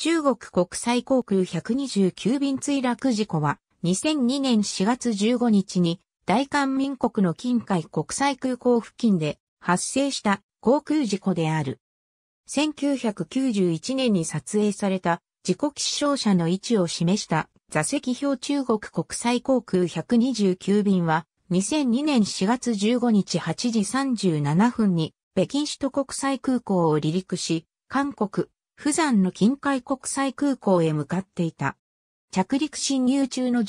中国国際航空129便墜落事故は2002年4月15日に大韓民国の近海国際空港付近で発生した航空事故である。1991年に撮影された事故起傷者の位置を示した座席表中国国際航空129便は2002年4月15日8時37分に北京首都国際空港を離陸し、韓国、釜山の近海国際空港へ向かっていた。着陸侵入中の11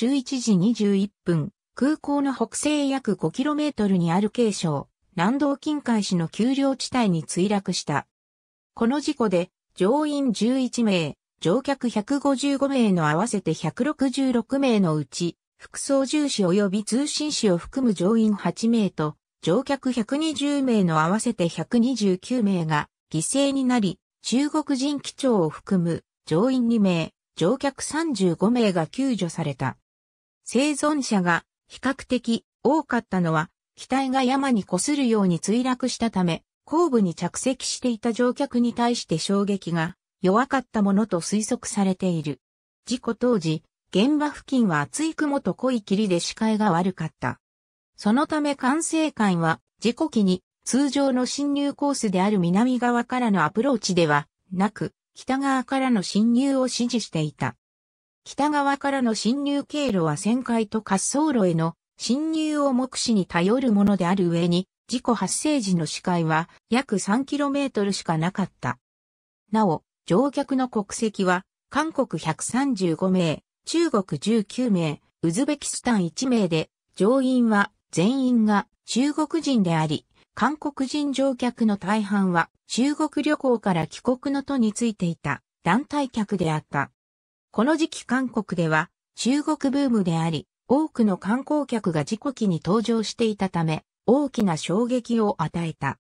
時21分、空港の北西約 5km にある軽省、南道近海市の丘陵地帯に墜落した。この事故で、乗員11名、乗客155名の合わせて166名のうち、副操縦士及び通信士を含む乗員8名と、乗客120名の合わせて129名が犠牲になり、中国人機長を含む乗員2名、乗客35名が救助された。生存者が比較的多かったのは、機体が山に擦るように墜落したため、後部に着席していた乗客に対して衝撃が弱かったものと推測されている。事故当時、現場付近は厚い雲と濃い霧で視界が悪かった。そのため管制官は事故機に通常の侵入コースである南側からのアプローチではなく、北側からの侵入を指示していた。北側からの侵入経路は旋回と滑走路への侵入を目視に頼るものである上に、事故発生時の視界は約 3km しかなかった。なお、乗客の国籍は、韓国135名、中国19名、ウズベキスタン1名で、乗員は全員が中国人であり、韓国人乗客の大半は中国旅行から帰国の途についていた団体客であった。この時期韓国では中国ブームであり、多くの観光客が事故機に登場していたため、大きな衝撃を与えた。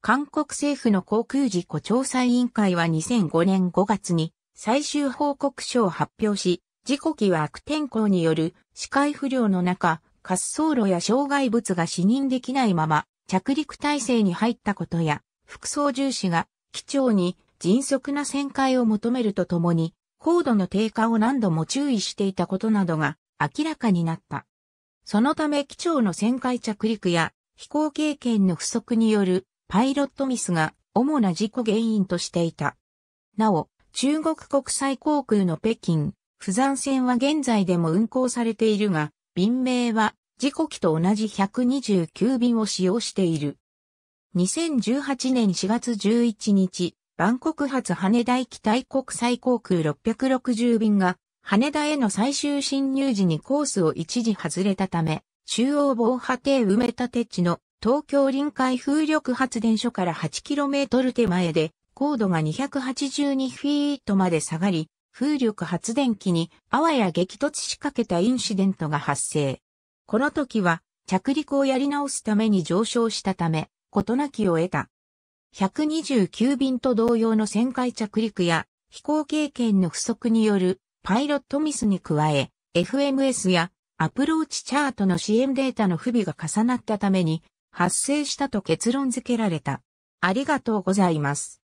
韓国政府の航空事故調査委員会は2005年5月に最終報告書を発表し、事故機は悪天候による視界不良の中、滑走路や障害物が視認できないまま着陸体制に入ったことや、副操縦士が機長に迅速な旋回を求めるとともに、高度の低下を何度も注意していたことなどが明らかになった。そのため機長の旋回着陸や飛行経験の不足によるパイロットミスが主な事故原因としていた。なお、中国国際航空の北京、釜山線は現在でも運行されているが、便名は事故機と同じ129便を使用している。2018年4月11日、万国発羽田行き大国際航空660便が、羽田への最終侵入時にコースを一時外れたため、中央防波堤埋め立て地の東京臨海風力発電所から 8km 手前で、高度が282フィートまで下がり、風力発電機にあわや激突しかけたインシデントが発生。この時は着陸をやり直すために上昇したため、事なきを得た。129便と同様の旋回着陸や飛行経験の不足によるパイロットミスに加え、FMS やアプローチチャートの支援データの不備が重なったために発生したと結論付けられた。ありがとうございます。